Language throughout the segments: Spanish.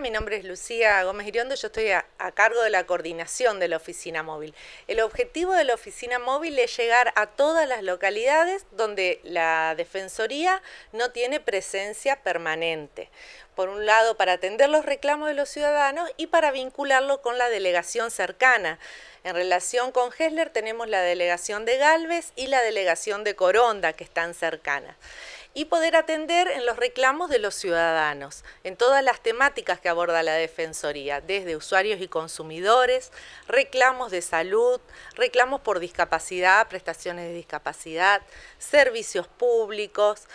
Mi nombre es Lucía Gómez Iriondo, yo estoy a, cargo de la coordinación de la oficina móvil. El objetivo de la oficina móvil es llegar a todas las localidades donde la Defensoría no tiene presencia permanente. Por un lado, para atender los reclamos de los ciudadanos y para vincularlo con la delegación cercana. En relación con Hessler tenemos la delegación de Galvez y la delegación de Coronda, que están cercanas y poder atender en los reclamos de los ciudadanos, en todas las temáticas que aborda la Defensoría, desde usuarios y consumidores, reclamos de salud, reclamos por discapacidad, prestaciones de discapacidad, servicios públicos,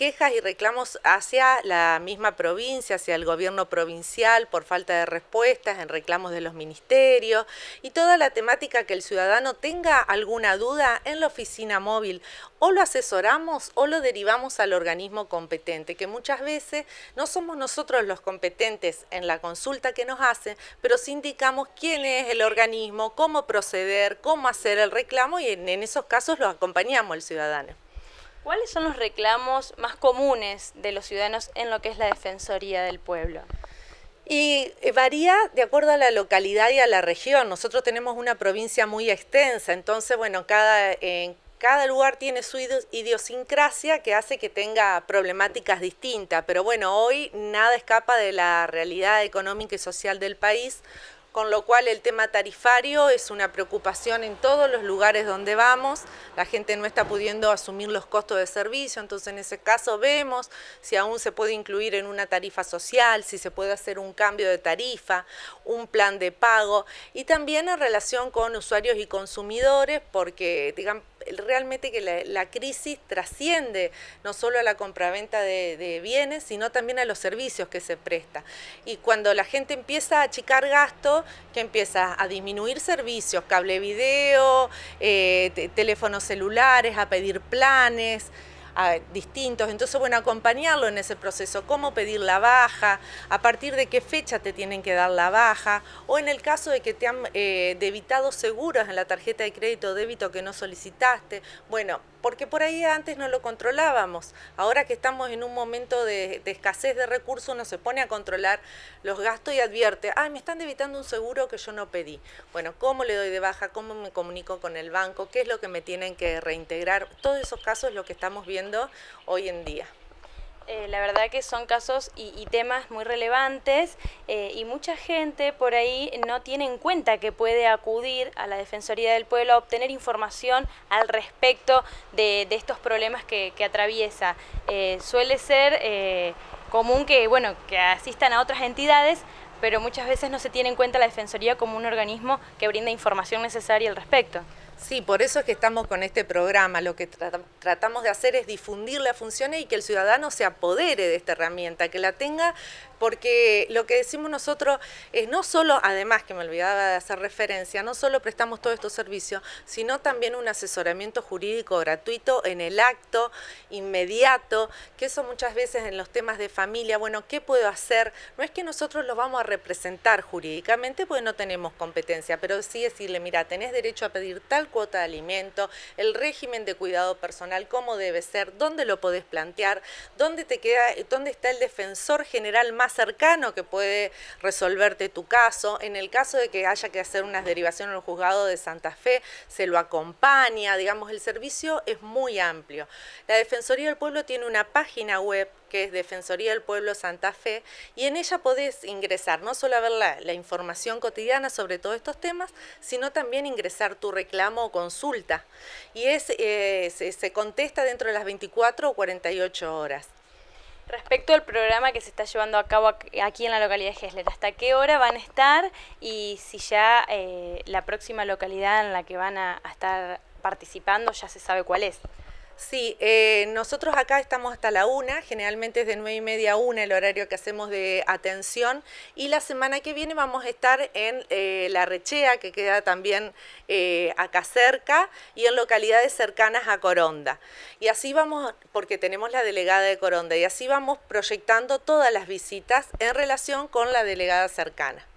quejas y reclamos hacia la misma provincia, hacia el gobierno provincial por falta de respuestas en reclamos de los ministerios y toda la temática que el ciudadano tenga alguna duda en la oficina móvil. O lo asesoramos o lo derivamos al organismo competente, que muchas veces no somos nosotros los competentes en la consulta que nos hacen, pero sí indicamos quién es el organismo, cómo proceder, cómo hacer el reclamo y en, esos casos los acompañamos al ciudadano. ¿Cuáles son los reclamos más comunes de los ciudadanos en lo que es la Defensoría del Pueblo? Y eh, varía de acuerdo a la localidad y a la región. Nosotros tenemos una provincia muy extensa, entonces, bueno, cada, cada lugar tiene su idiosincrasia que hace que tenga problemáticas distintas. Pero bueno, hoy nada escapa de la realidad económica y social del país con lo cual el tema tarifario es una preocupación en todos los lugares donde vamos, la gente no está pudiendo asumir los costos de servicio, entonces en ese caso vemos si aún se puede incluir en una tarifa social, si se puede hacer un cambio de tarifa, un plan de pago y también en relación con usuarios y consumidores, porque digan realmente que la, crisis trasciende no solo a la compraventa de, bienes, sino también a los servicios que se presta. Y cuando la gente empieza a achicar gastos, que empieza a disminuir servicios, cable video, eh, teléfonos celulares, a pedir planes, distintos. Entonces, bueno, acompañarlo en ese proceso, cómo pedir la baja, a partir de qué fecha te tienen que dar la baja, o en el caso de que te han eh, debitado seguros en la tarjeta de crédito o débito que no solicitaste, bueno, porque por ahí antes no lo controlábamos. Ahora que estamos en un momento de, escasez de recursos, uno se pone a controlar los gastos y advierte, ay, me están debitando un seguro que yo no pedí. Bueno, ¿cómo le doy de baja? ¿Cómo me comunico con el banco? ¿Qué es lo que me tienen que reintegrar? Todos esos casos es lo que estamos viendo hoy en día. Eh, la verdad que son casos y, temas muy relevantes eh, y mucha gente por ahí no tiene en cuenta que puede acudir a la Defensoría del Pueblo a obtener información al respecto de, estos problemas que, atraviesa. Eh, suele ser común que, bueno, que asistan a otras entidades, pero muchas veces no se tiene en cuenta la Defensoría como un organismo que brinda información necesaria al respecto. Sí, por eso es que estamos con este programa. Lo que tratamos de hacer es difundir la función y que el ciudadano se apodere de esta herramienta, que la tenga, porque lo que decimos nosotros es no solo, además que me olvidaba de hacer referencia, no solo prestamos todos estos servicios, sino también un asesoramiento jurídico gratuito en el acto inmediato, que eso muchas veces en los temas de familia, bueno, ¿qué puedo hacer? No es que nosotros lo vamos a representar jurídicamente, porque no tenemos competencia, pero sí decirle, mira, tenés derecho a pedir tal cuota de alimento, el régimen de cuidado personal, cómo debe ser, dónde lo podés plantear, dónde te queda, dónde está el defensor general más cercano que puede resolverte tu caso. En el caso de que haya que hacer una derivación en el juzgado de Santa Fe, se lo acompaña, digamos, el servicio es muy amplio. La Defensoría del Pueblo tiene una página web que es Defensoría del Pueblo Santa Fe, y en ella podés ingresar, no solo a ver la, información cotidiana sobre todos estos temas, sino también ingresar tu reclamo o consulta. Y es, eh, se, contesta dentro de las 24 o 48 horas. Respecto al programa que se está llevando a cabo aquí en la localidad de Hessler, ¿hasta qué hora van a estar y si ya eh, la próxima localidad en la que van a estar participando ya se sabe cuál es? Sí, eh, nosotros acá estamos hasta la una, generalmente es de nueve y media a una el horario que hacemos de atención y la semana que viene vamos a estar en eh, La Rechea, que queda también eh, acá cerca y en localidades cercanas a Coronda. Y así vamos, porque tenemos la delegada de Coronda, y así vamos proyectando todas las visitas en relación con la delegada cercana.